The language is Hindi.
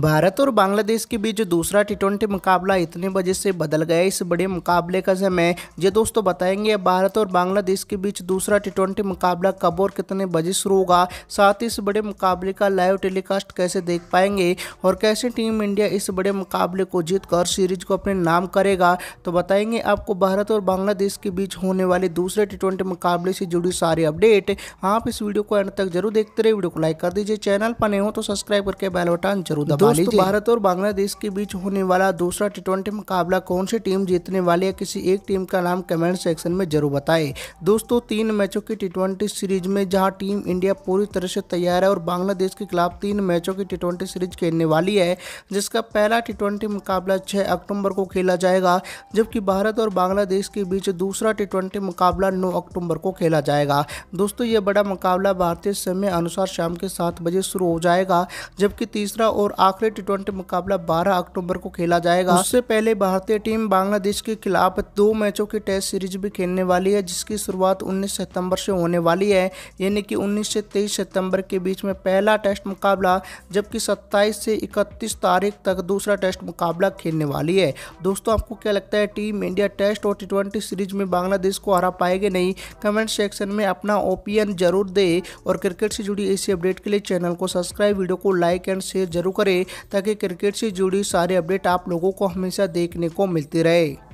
भारत और बांग्लादेश के बीच दूसरा टी ट्वेंटी मुकाबला इतने बजे से बदल गया इस बड़े मुकाबले का समय ये दोस्तों बताएंगे भारत और बांग्लादेश के बीच दूसरा टी ट्वेंटी मुकाबला कब और कितने बजे शुरू होगा साथ ही इस बड़े मुकाबले का लाइव टेलीकास्ट कैसे देख पाएंगे और कैसे टीम इंडिया इस बड़े मुकाबले को जीत कर सीरीज को अपने नाम करेगा तो बताएंगे आपको भारत और बांग्लादेश के बीच होने वाले दूसरे टी ट्वेंटी मुकाबले से जुड़ी सारी अपडेट आप इस वीडियो को एंड तक जरूर देखते रहे वीडियो को लाइक कर दीजिए चैनल पर नहीं हो तो सब्सक्राइब करके बैल बटन जरूर दबा दोस्तों भारत और बांग्लादेश के बीच होने वाला दूसरा टी ट्वेंटी मुकाबला कौन सी टीम जीतने वाली है किसी एक टीम का नाम कमेंट सेक्शन में जरूर बताएं दोस्तों तीन मैचों की टी ट्वेंटी सीरीज में जहां टीम इंडिया पूरी तरह से तैयार है और बांग्लादेश के खिलाफ तीन मैचों की टी ट्वेंटी सीरीज खेलने वाली है जिसका पहला टी ट्वेंटी मुकाबला छः अक्टूबर को खेला जाएगा जबकि भारत और बांग्लादेश के बीच दूसरा टी ट्वेंटी मुकाबला नौ अक्टूबर को खेला जाएगा दोस्तों ये बड़ा मुकाबला भारतीय समय अनुसार शाम के सात बजे शुरू हो जाएगा जबकि तीसरा और आखिरी टी मुकाबला 12 अक्टूबर को खेला जाएगा उससे पहले भारतीय टीम बांग्लादेश के खिलाफ दो मैचों की टेस्ट सीरीज भी खेलने वाली है जिसकी शुरुआत उन्नीस सितम्बर से होने वाली है यानी कि उन्नीस से तेईस सितम्बर के बीच में पहला टेस्ट मुकाबला जबकि सत्ताईस से इकतीस तारीख तक दूसरा टेस्ट मुकाबला खेलने वाली है दोस्तों आपको क्या लगता है टीम इंडिया टेस्ट और टी सीरीज में बांग्लादेश को हरा पाएगी नहीं कमेंट सेक्शन में अपना ओपिनियन जरूर दे और क्रिकेट से जुड़ी ऐसी अपडेट के लिए चैनल को सब्सक्राइब वीडियो को लाइक एंड शेयर जरूर करें ताकि क्रिकेट से जुड़ी सारी अपडेट आप लोगों को हमेशा देखने को मिलती रहे